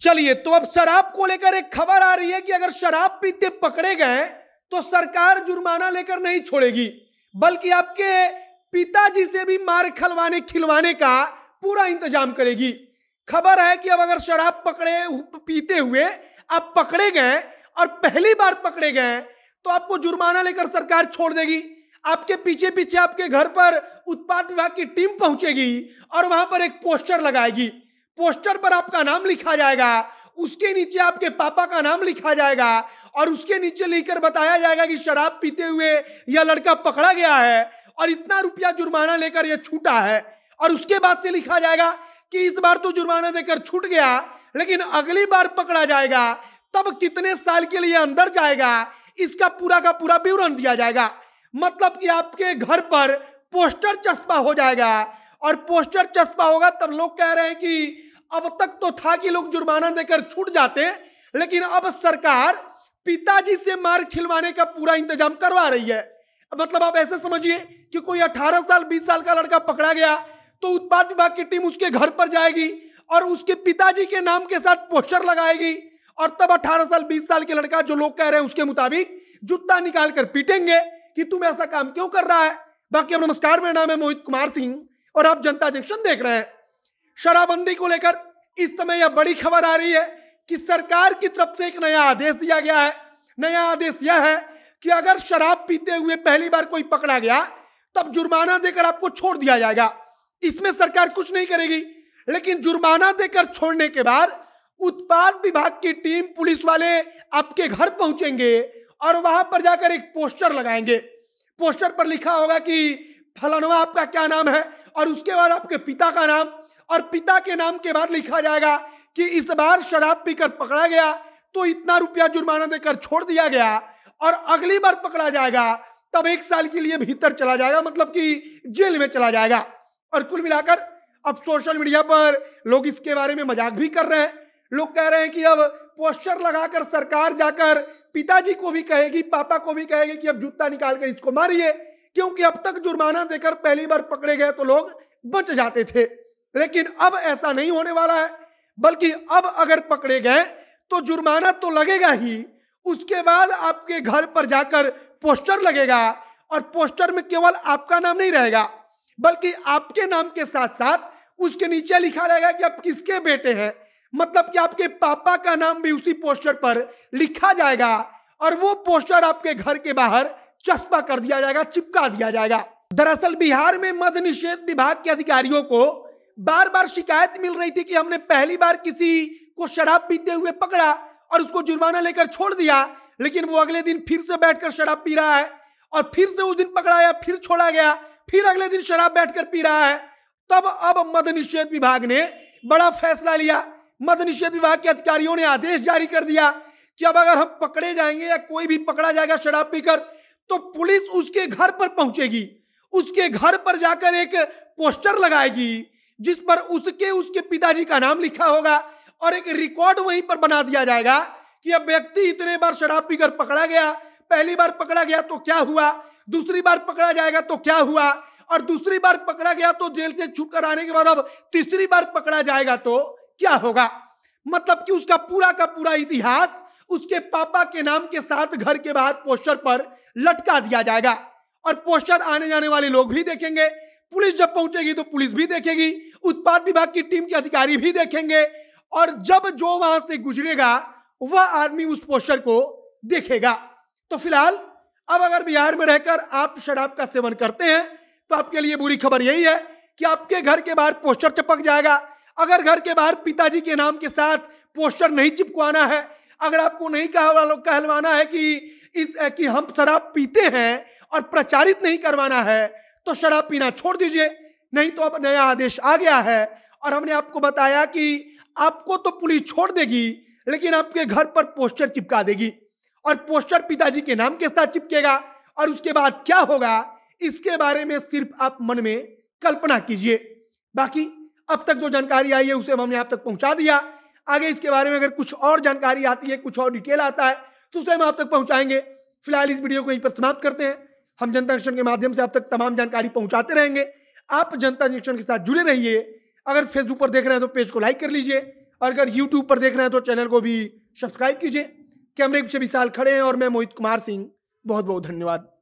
चलिए तो अब शराब को लेकर एक खबर आ रही है कि अगर शराब पीते पकड़े गए तो सरकार जुर्माना लेकर नहीं छोड़ेगी बल्कि आपके पिताजी से भी मार खलवाने खिलवाने का पूरा इंतजाम करेगी खबर है कि अब अगर शराब पकड़े पीते हुए आप पकड़े गए और पहली बार पकड़े गए तो आपको जुर्माना लेकर सरकार छोड़ देगी आपके पीछे पीछे आपके घर पर उत्पाद विभाग की टीम पहुंचेगी और वहां पर एक पोस्टर लगाएगी पोस्टर पर आपका नाम लिखा जाएगा उसके नीचे आपके पापा का नाम लिखा जाएगा और उसके नीचे लिखकर बताया जाएगा कि शराब पीते हुए यह लड़का पकड़ा गया है और इतना रुपया जुर्माना लेकर यह छूटा है और उसके बाद से लिखा जाएगा कि इस बार तो जुर्माना देकर छूट गया लेकिन अगली बार पकड़ा जाएगा तब कितने साल के लिए अंदर जाएगा इसका पूरा का पूरा विवरण दिया जाएगा मतलब कि आपके घर पर पोस्टर चस्पा हो जाएगा और पोस्टर चस्पा होगा तब लोग कह रहे हैं कि अब तक तो था कि लोग जुर्माना देकर छूट जाते लेकिन अब सरकार पिताजी से मार खिलवाने का पूरा इंतजाम करवा रही है मतलब आप ऐसे समझिए कि कोई 18 साल 20 साल का लड़का पकड़ा गया तो उत्पाद विभाग की टीम उसके घर पर जाएगी और उसके पिताजी के नाम के साथ पोस्टर लगाएगी और तब 18 साल 20 साल के लड़का जो लोग कह रहे हैं उसके मुताबिक जूता निकाल कर पीटेंगे कि तुम ऐसा काम क्यों कर रहा है बाकी अब नमस्कार मेरा नाम है मोहित कुमार सिंह और आप जनता जंक्शन देख रहे हैं शराबबंदी को लेकर इस समय यह बड़ी खबर आ रही है कि सरकार की तरफ से एक नया आदेश दिया गया है नया आदेश यह है कि अगर शराब पीते हुए पहली बार कोई पकड़ा गया तब जुर्माना देकर आपको छोड़ दिया जाएगा इसमें सरकार कुछ नहीं करेगी लेकिन जुर्माना देकर छोड़ने के बाद उत्पाद विभाग की टीम पुलिस वाले आपके घर पहुंचेंगे और वहां पर जाकर एक पोस्टर लगाएंगे पोस्टर पर लिखा होगा कि फलनवा आपका क्या नाम है और उसके बाद आपके पिता का नाम और पिता के नाम के बाद लिखा जाएगा कि इस बार शराब पीकर पकड़ा गया तो इतना रुपया जुर्माना देकर छोड़ दिया गया और अगली बार पकड़ा जाएगा तब एक साल के लिए भीतर चला जाएगा मतलब कि जेल में चला जाएगा और कुल मिलाकर अब सोशल मीडिया पर लोग इसके बारे में मजाक भी कर रहे हैं लोग कह रहे हैं कि अब पोस्टर लगाकर सरकार जाकर पिताजी को भी कहेगी पापा को भी कहेगी कि अब जूता निकाल कर इसको मारिए क्योंकि अब तक जुर्माना देकर पहली बार पकड़े गए तो लोग बच जाते थे लेकिन अब ऐसा नहीं होने वाला है बल्कि अब अगर पकड़े गए तो जुर्माना तो लगेगा ही उसके बाद आपके घर पर जाकर पोस्टर लगेगा और पोस्टर में केवल आपका नाम नहीं रहेगा बल्कि आपके नाम के साथ साथ उसके नीचे लिखा रहेगा कि आप किसके बेटे हैं मतलब कि आपके पापा का नाम भी उसी पोस्टर पर लिखा जाएगा और वो पोस्टर आपके घर के बाहर चस्पा कर दिया जाएगा चिपका दिया जाएगा दरअसल बिहार में मद निषेध विभाग के अधिकारियों को बार बार शिकायत मिल रही थी कि हमने पहली बार किसी को शराब पीते हुए पकड़ा और उसको जुर्माना लेकर छोड़ दिया लेकिन वो अगले दिन फिर से बैठकर शराब पी रहा है और फिर से उस दिन पकड़ाया फिर छोड़ा गया फिर अगले दिन शराब बैठकर पी रहा है तब अब मद निषेध विभाग ने बड़ा फैसला लिया मद निषेध विभाग के अधिकारियों ने आदेश जारी कर दिया कि अब अगर हम पकड़े जाएंगे या कोई भी पकड़ा जाएगा शराब पीकर तो पुलिस उसके घर पर पहुंचेगी उसके घर पर जाकर एक पोस्टर लगाएगी जिस पर उसके उसके पिताजी का नाम लिखा होगा और एक रिकॉर्ड वहीं पर बना दिया जाएगा कि अब व्यक्ति इतने बार शराब पीकर पकड़ा गया पहली बार पकड़ा गया तो क्या हुआ दूसरी बार पकड़ा जाएगा तो क्या हुआ और दूसरी बार पकड़ा गया तो जेल से छुटकर आने के बाद अब तीसरी बार पकड़ा जाएगा तो क्या होगा मतलब कि उसका पूरा का पूरा इतिहास उसके पापा के नाम के साथ घर के बाहर पोस्टर पर लटका दिया जाएगा और पोस्टर आने जाने वाले लोग भी देखेंगे पुलिस जब पहुंचेगी तो पुलिस भी देखेगी उत्पाद विभाग की टीम के अधिकारी भी देखेंगे और जब जो वहां से गुजरेगा वह आदमी उस पोस्टर को देखेगा तो फिलहाल अब अगर बिहार में रहकर आप शराब का सेवन करते हैं तो आपके लिए बुरी खबर यही है कि आपके घर के बाहर पोस्टर चिपक जाएगा अगर घर के बाहर पिताजी के नाम के साथ पोस्टर नहीं चिपकवाना है अगर आपको नहीं कहलवाना है कि इस कि हम शराब पीते हैं और प्रचारित नहीं करवाना है तो शराब पीना छोड़ दीजिए नहीं तो अब नया आदेश आ गया है और हमने आपको बताया कि आपको तो पुलिस छोड़ देगी लेकिन आपके घर पर पोस्टर चिपका देगी और पोस्टर पिताजी के नाम के साथ चिपकेगा और उसके बाद क्या होगा इसके बारे में सिर्फ आप मन में कल्पना कीजिए बाकी अब तक जो जानकारी आई है उसे हमने आप तक पहुंचा दिया आगे इसके बारे में अगर कुछ और जानकारी आती है कुछ और डिटेल आता है तो उसे हम आप तक पहुंचाएंगे फिलहाल इस वीडियो को यहीं पर समाप्त करते हैं हम जनता जंक्शन के माध्यम से आप तक तमाम जानकारी पहुंचाते रहेंगे आप जनता जंक्शन के साथ जुड़े रहिए अगर फेसबुक पर देख रहे हैं तो पेज को लाइक कर लीजिए और अगर यूट्यूब पर देख रहे हैं तो चैनल को भी सब्सक्राइब कीजिए कैमरे पीछे विशाल खड़े हैं और मैं मोहित कुमार सिंह बहुत बहुत धन्यवाद